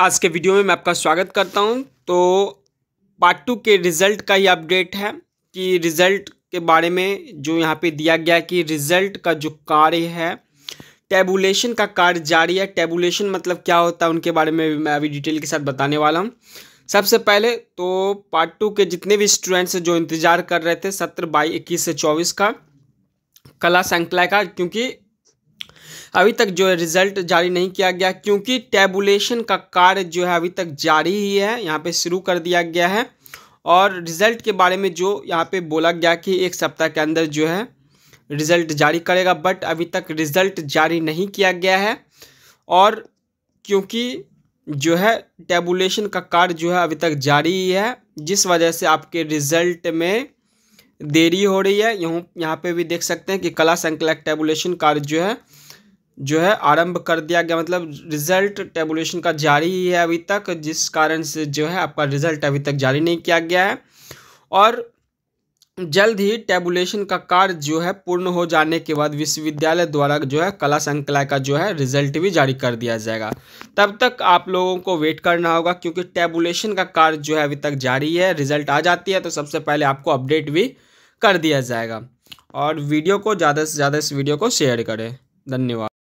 आज के वीडियो में मैं आपका स्वागत करता हूं तो पार्ट टू के रिज़ल्ट का ही अपडेट है कि रिज़ल्ट के बारे में जो यहाँ पे दिया गया कि रिज़ल्ट का जो कार्य है टेबुलेशन का कार्य जारी है टेबुलेशन मतलब क्या होता है उनके बारे में मैं अभी डिटेल के साथ बताने वाला हूँ सबसे पहले तो पार्ट टू के जितने भी स्टूडेंट्स जो इंतज़ार कर रहे थे सत्र बाई इक्कीस से चौबीस का कला संकलय का क्योंकि अभी तक जो रिजल्ट जारी नहीं किया गया क्योंकि टेबुलेशन का कार्य जो है अभी तक जारी ही है यहाँ पे शुरू कर दिया गया है और रिजल्ट के बारे में जो यहाँ पे बोला गया कि एक सप्ताह के अंदर जो है रिजल्ट जारी करेगा बट अभी तक रिजल्ट जारी नहीं किया गया है और क्योंकि जो है टेबुलेशन का कार्य जो है अभी तक जारी ही है जिस वजह से आपके रिजल्ट में देरी हो रही है यूँ यहाँ पे भी देख सकते हैं कि कला संकलक टेबुलेशन कार्य जो है जो है आरंभ कर दिया गया मतलब रिजल्ट टेबुलेशन का जारी ही है अभी तक जिस कारण से जो है आपका रिजल्ट अभी तक जारी नहीं किया गया है और जल्द ही टेबुलेशन का कार्य जो है पूर्ण हो जाने के बाद विश्वविद्यालय द्वारा जो है कला संकलाय का जो है रिजल्ट भी जारी कर दिया जाएगा तब तक आप लोगों को वेट करना होगा क्योंकि टेबुलेशन का कार्य जो है अभी तक जारी है रिजल्ट आ जाती है तो सबसे पहले आपको अपडेट भी कर दिया जाएगा और वीडियो को ज़्यादा से ज़्यादा इस वीडियो को शेयर करें धन्यवाद